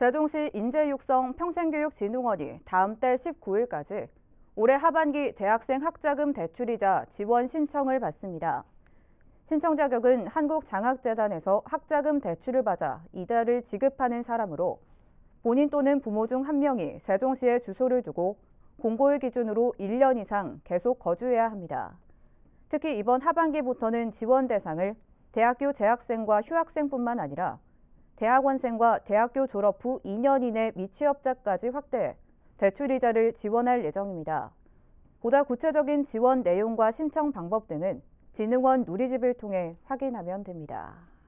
세종시 인재육성 평생교육진흥원이 다음 달 19일까지 올해 하반기 대학생 학자금 대출이자 지원 신청을 받습니다. 신청 자격은 한국장학재단에서 학자금 대출을 받아 이달을 지급하는 사람으로 본인 또는 부모 중 한 명이 세종시에 주소를 두고 공고일 기준으로 1년 이상 계속 거주해야 합니다. 특히 이번 하반기부터는 지원 대상을 대학교 재학생과 휴학생뿐만 아니라 대학원생과 대학교 졸업 후 2년 이내 미취업자까지 확대해 대출이자를 지원할 예정입니다. 보다 구체적인 지원 내용과 신청 방법 등은 진흥원 누리집을 통해 확인하면 됩니다.